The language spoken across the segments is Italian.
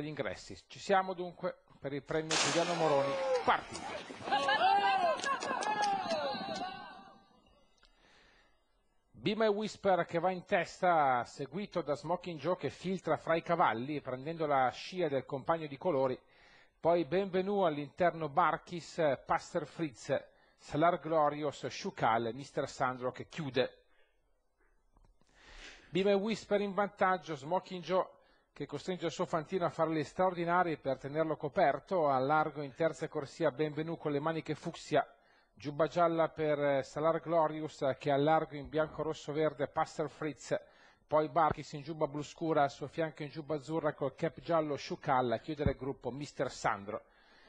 gli ingressi. Ci siamo dunque per il premio Giuliano Moroni. Partito! Bima e Whisper che va in testa, seguito da Smoking Joe che filtra fra i cavalli, prendendo la scia del compagno di colori. Poi benvenuto all'interno Barchis, Pastor Fritz, Salar Glorious, Shukal, Mister Sandro che chiude. Bima e Whisper in vantaggio, Smoking Joe che costringe il suo fantino a fare le straordinarie per tenerlo coperto, a largo in terza corsia Benvenu con le maniche fucsia, giubba gialla per eh, Salar Glorious che a largo in bianco rosso verde passa Fritz, poi Barkis in giubba blu scura, al suo fianco in giubba azzurra col cap giallo Sciucalla, a chiudere il gruppo Mr. Sandro.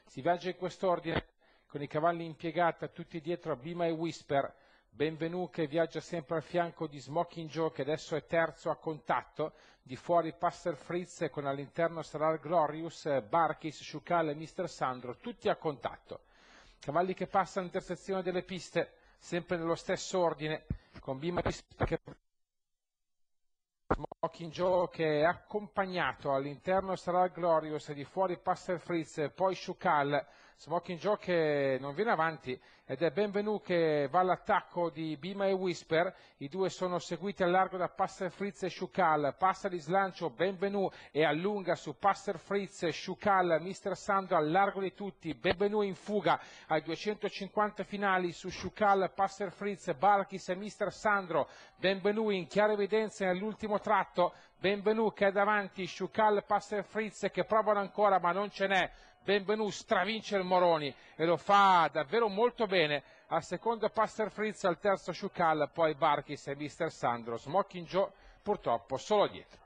Si viaggia in quest'ordine con i cavalli impiegati tutti dietro a Bima e Whisper, Benvenuto che viaggia sempre al fianco di Smoking Joe che adesso è terzo a contatto, di fuori Passer Fritz con all'interno Sarar Glorious, Barkis, Sciucal e Mr. Sandro, tutti a contatto. Cavalli che passano intersezione delle piste, sempre nello stesso ordine, con Bima che Smoking Joe che è accompagnato all'interno sarà Glorious, di fuori Passer Fritz, e poi Sciucal, Smoking Joe che non viene avanti ed è Benvenu che va all'attacco di Bima e Whisper, i due sono seguiti al largo da Passer Fritz e Shukal, passa di slancio Benvenu e allunga su Passer Fritz, Shukal, Mr. Sando al largo di tutti, Benvenu in fuga ai 250 finali su Shukal, Passer Fritz, Balkis e Mr. Sandro, Benvenu in chiara evidenza nell'ultimo tratto, Benvenu che è davanti, Sciucal, Passer Fritz che provano ancora ma non ce n'è, Benvenu stravince il Moroni e lo fa davvero molto bene, al secondo Passer Fritz, al terzo Sciucal, poi Barchis e Mister Sandro, Smocking Joe purtroppo solo dietro.